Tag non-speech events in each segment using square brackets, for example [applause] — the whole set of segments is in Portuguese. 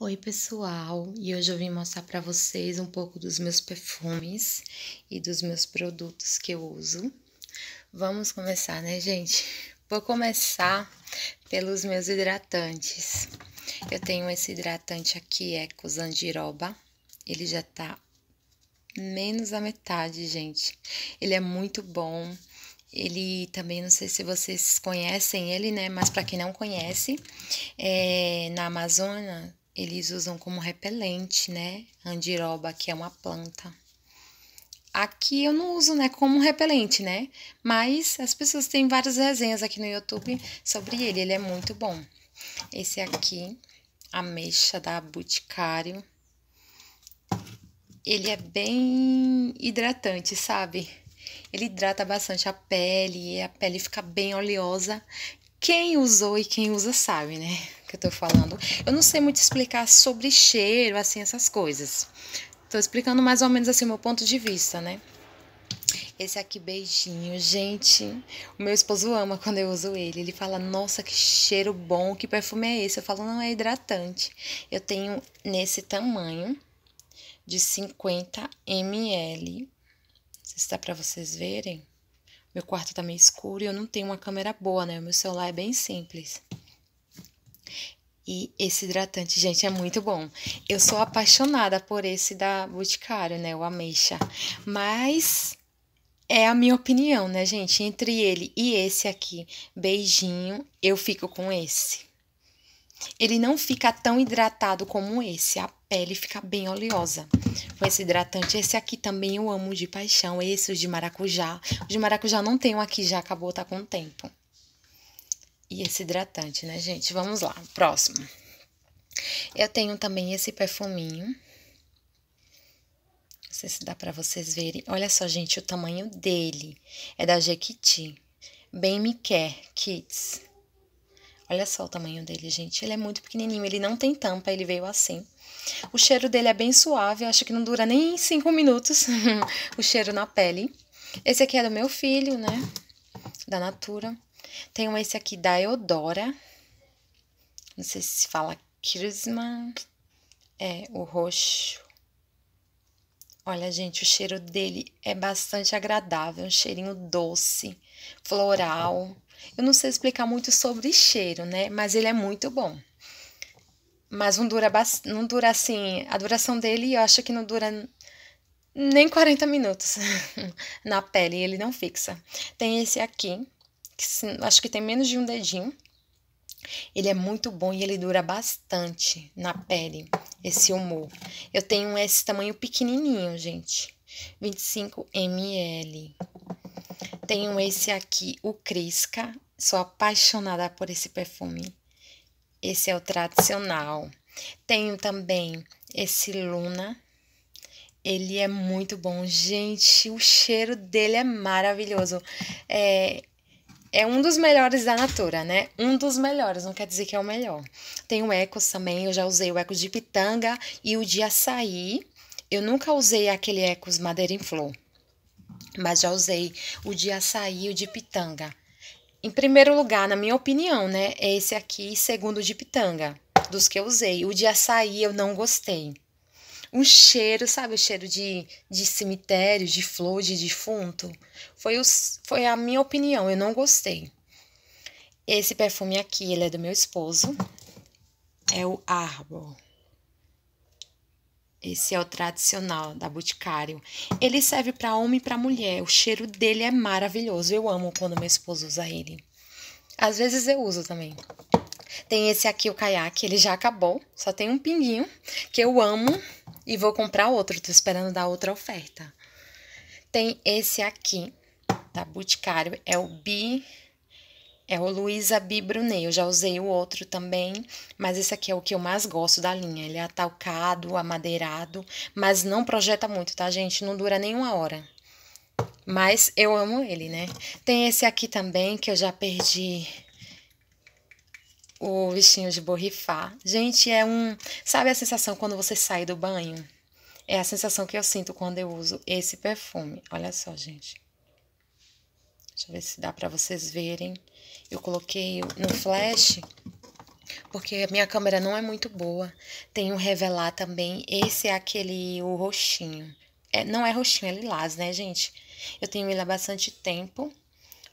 Oi pessoal, e hoje eu vim mostrar para vocês um pouco dos meus perfumes e dos meus produtos que eu uso. Vamos começar, né, gente? [laughs] Vou começar pelos meus hidratantes. Eu tenho esse hidratante aqui, é Zandiroba. Ele já tá menos da metade, gente. Ele é muito bom. Ele também, não sei se vocês conhecem ele, né? Mas para quem não conhece, é, na Amazônia eles usam como repelente, né? Andiroba, que é uma planta. Aqui eu não uso, né, como repelente, né? Mas as pessoas têm várias resenhas aqui no YouTube sobre ele, ele é muito bom. Esse aqui, ameixa da Boticário. Ele é bem hidratante, sabe? Ele hidrata bastante a pele, e a pele fica bem oleosa. Quem usou e quem usa sabe, né? que eu tô falando. Eu não sei muito explicar sobre cheiro, assim, essas coisas. Tô explicando mais ou menos assim o meu ponto de vista, né? Esse aqui, beijinho, gente. O meu esposo ama quando eu uso ele. Ele fala, nossa, que cheiro bom, que perfume é esse? Eu falo, não, é hidratante. Eu tenho nesse tamanho de 50 ml. Não sei se dá pra vocês verem. Meu quarto tá meio escuro e eu não tenho uma câmera boa, né? O meu celular é bem simples. E esse hidratante, gente, é muito bom. Eu sou apaixonada por esse da Boticário, né? O Ameixa. Mas é a minha opinião, né, gente? Entre ele e esse aqui, beijinho, eu fico com esse. Ele não fica tão hidratado como esse. A pele fica bem oleosa com esse hidratante. Esse aqui também eu amo de paixão. Esse, o de maracujá. Os de maracujá não tenho aqui já, acabou, tá com o tempo e esse hidratante, né, gente? Vamos lá, próximo. Eu tenho também esse perfuminho. Não sei se dá pra vocês verem. Olha só, gente, o tamanho dele. É da Jequiti. Bem Me Quer Kids. Olha só o tamanho dele, gente. Ele é muito pequenininho, ele não tem tampa, ele veio assim. O cheiro dele é bem suave, eu acho que não dura nem cinco minutos [laughs] o cheiro na pele. Esse aqui é do meu filho, né? Da Natura. Tenho esse aqui da Eudora. Não sei se fala Kirsman. É, o roxo. Olha, gente, o cheiro dele é bastante agradável, um cheirinho doce, floral. Eu não sei explicar muito sobre cheiro, né? Mas ele é muito bom. Mas não dura, não dura assim. A duração dele eu acho que não dura nem 40 minutos [laughs] na pele, ele não fixa. Tem esse aqui, que acho que tem menos de um dedinho. Ele é muito bom e ele dura bastante na pele, esse humor. Eu tenho esse tamanho pequenininho, gente. 25 ml. Tenho esse aqui, o Crisca. Sou apaixonada por esse perfume. Esse é o tradicional. Tenho também esse Luna. Ele é muito bom, gente. O cheiro dele é maravilhoso. É, é um dos melhores da Natura, né? Um dos melhores, não quer dizer que é o melhor. Tem o Ecos também, eu já usei o Ecos de pitanga e o de açaí. Eu nunca usei aquele Ecos Madeira em Flor, mas já usei o de açaí e o de pitanga. Em primeiro lugar, na minha opinião, né, é esse aqui, segundo o de pitanga, dos que eu usei. O de açaí eu não gostei um cheiro, sabe? O cheiro de, de cemitério, de flor, de defunto. Foi, os, foi a minha opinião, eu não gostei. Esse perfume aqui, ele é do meu esposo. É o Arbor. Esse é o tradicional da Boticário. Ele serve para homem e para mulher. O cheiro dele é maravilhoso. Eu amo quando meu esposo usa ele. Às vezes eu uso também. Tem esse aqui, o caiaque, ele já acabou, só tem um pinguinho, que eu amo e vou comprar outro, tô esperando dar outra oferta. Tem esse aqui, da tá Boticário, é o Bi... É o Luisa bi Brunet, eu já usei o outro também, mas esse aqui é o que eu mais gosto da linha. Ele é atalcado, amadeirado, mas não projeta muito, tá, gente? Não dura nenhuma hora. Mas eu amo ele, né? Tem esse aqui também que eu já perdi o bichinho de borrifar. Gente, é um. Sabe a sensação quando você sai do banho? É a sensação que eu sinto quando eu uso esse perfume. Olha só, gente. Deixa eu ver se dá para vocês verem. Eu coloquei no flash porque a minha câmera não é muito boa. Tenho revelar também. Esse é aquele o roxinho. É, não é roxinho, é lilás, né, gente? Eu tenho ele há bastante tempo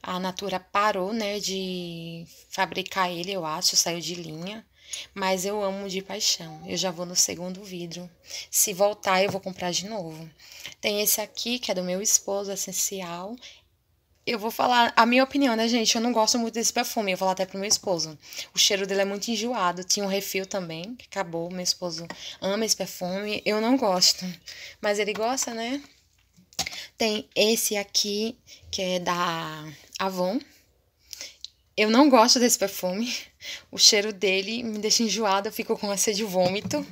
a Natura parou, né, de fabricar ele, eu acho, saiu de linha. Mas eu amo de paixão. Eu já vou no segundo vidro. Se voltar, eu vou comprar de novo. Tem esse aqui, que é do meu esposo, essencial. Eu vou falar a minha opinião, né, gente? Eu não gosto muito desse perfume. Eu vou falar até pro meu esposo. O cheiro dele é muito enjoado. Tinha um refil também, que acabou. Meu esposo ama esse perfume. Eu não gosto. Mas ele gosta, né? Tem esse aqui, que é da Avon. Eu não gosto desse perfume. O cheiro dele me deixa enjoada, eu fico com a sede de vômito.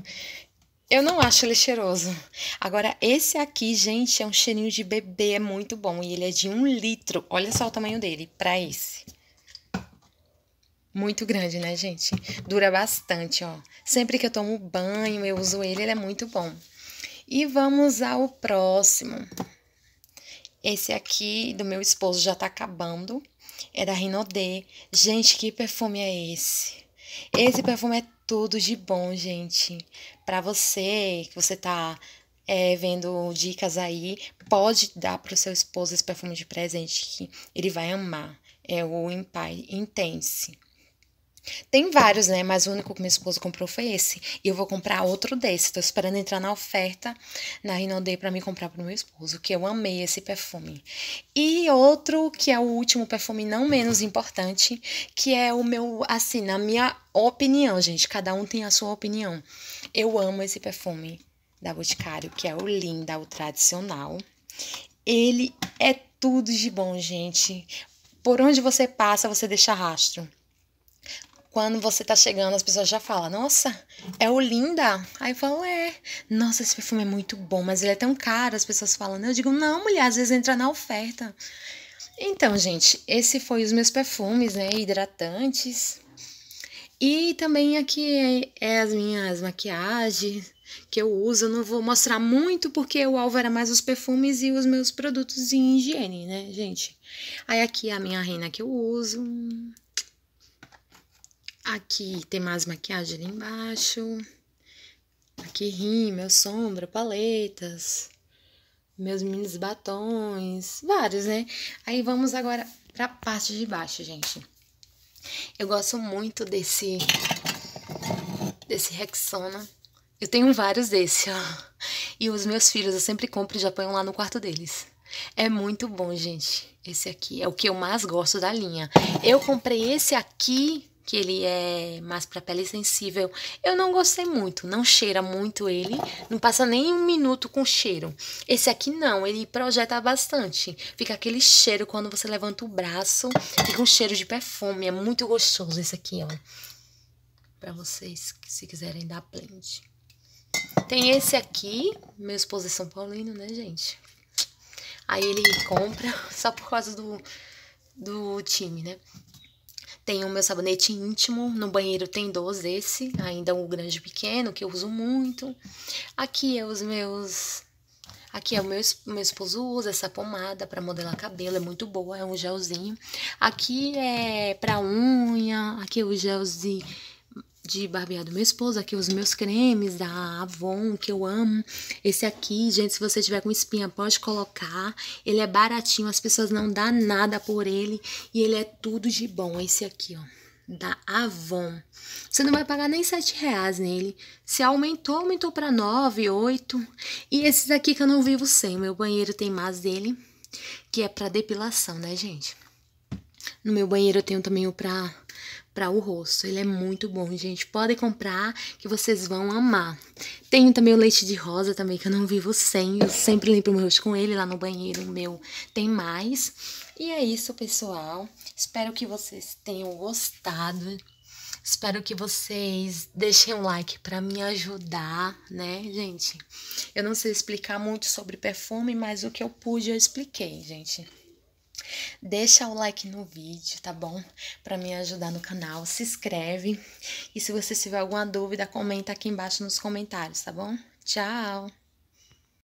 Eu não acho ele cheiroso. Agora, esse aqui, gente, é um cheirinho de bebê, é muito bom. E ele é de um litro. Olha só o tamanho dele, pra esse. Muito grande, né, gente? Dura bastante, ó. Sempre que eu tomo banho, eu uso ele, ele é muito bom. E vamos ao próximo. Esse aqui do meu esposo já tá acabando. É da Rinodé. Gente, que perfume é esse? Esse perfume é tudo de bom, gente. Para você que você tá é, vendo dicas aí, pode dar pro seu esposo esse perfume de presente que ele vai amar. É o Empire Intense. Tem vários, né? Mas o único que minha esposa comprou foi esse. E eu vou comprar outro desse. Tô esperando entrar na oferta na Rinode para me comprar pro meu esposo, que eu amei esse perfume. E outro, que é o último perfume não menos importante, que é o meu, assim, na minha opinião, gente, cada um tem a sua opinião. Eu amo esse perfume da Boticário, que é o Linda, o tradicional. Ele é tudo de bom, gente. Por onde você passa, você deixa rastro quando você tá chegando, as pessoas já falam, nossa, é o Linda. Aí eu falo, é, nossa, esse perfume é muito bom, mas ele é tão caro, as pessoas falam. Eu digo, não, mulher, às vezes entra na oferta. Então, gente, esse foi os meus perfumes, né, hidratantes. E também aqui é, é as minhas maquiagens que eu uso. Eu não vou mostrar muito porque o alvo era mais os perfumes e os meus produtos em higiene, né, gente? Aí aqui é a minha reina que eu uso. Aqui tem mais maquiagem ali embaixo. Aqui rímel, sombra, paletas, meus minis batons, vários, né? Aí vamos agora pra parte de baixo, gente. Eu gosto muito desse desse Rexona. Eu tenho vários desse, ó. E os meus filhos eu sempre compro e já ponho lá no quarto deles. É muito bom, gente. Esse aqui é o que eu mais gosto da linha. Eu comprei esse aqui que ele é mais para pele sensível. Eu não gostei muito, não cheira muito ele, não passa nem um minuto com cheiro. Esse aqui não, ele projeta bastante. Fica aquele cheiro quando você levanta o braço, fica um cheiro de perfume, é muito gostoso esse aqui, ó. Para vocês se quiserem dar blend. Tem esse aqui, meu esposo é São Paulino, né, gente? Aí ele compra [laughs] só por causa do do time, né? Tenho o meu sabonete íntimo, no banheiro tem dois desse, ainda um grande e pequeno, que eu uso muito. Aqui é os meus Aqui é o meu, meu esposo usa essa pomada para modelar cabelo, é muito boa, é um gelzinho. Aqui é para unha, aqui é o gelzinho de barbear do meu esposo, aqui os meus cremes da Avon, que eu amo. Esse aqui, gente, se você tiver com espinha, pode colocar. Ele é baratinho, as pessoas não dão nada por ele. E ele é tudo de bom, esse aqui, ó da Avon. Você não vai pagar nem 7 reais nele. Se aumentou, aumentou para 9, 8. E esses aqui que eu não vivo sem. Meu banheiro tem mais dele, que é para depilação, né, gente? No meu banheiro eu tenho também o para para o rosto. Ele é muito bom, gente. Podem comprar que vocês vão amar. Tenho também o leite de rosa também, que eu não vivo sem. Eu sempre limpo o meu rosto com ele lá no banheiro meu. Tem mais. E é isso, pessoal. Espero que vocês tenham gostado. Espero que vocês deixem um like para me ajudar, né, gente? Eu não sei explicar muito sobre perfume, mas o que eu pude eu expliquei, gente. Deixa o like no vídeo, tá bom? Para me ajudar no canal, se inscreve e se você tiver alguma dúvida, comenta aqui embaixo nos comentários, tá bom? Tchau.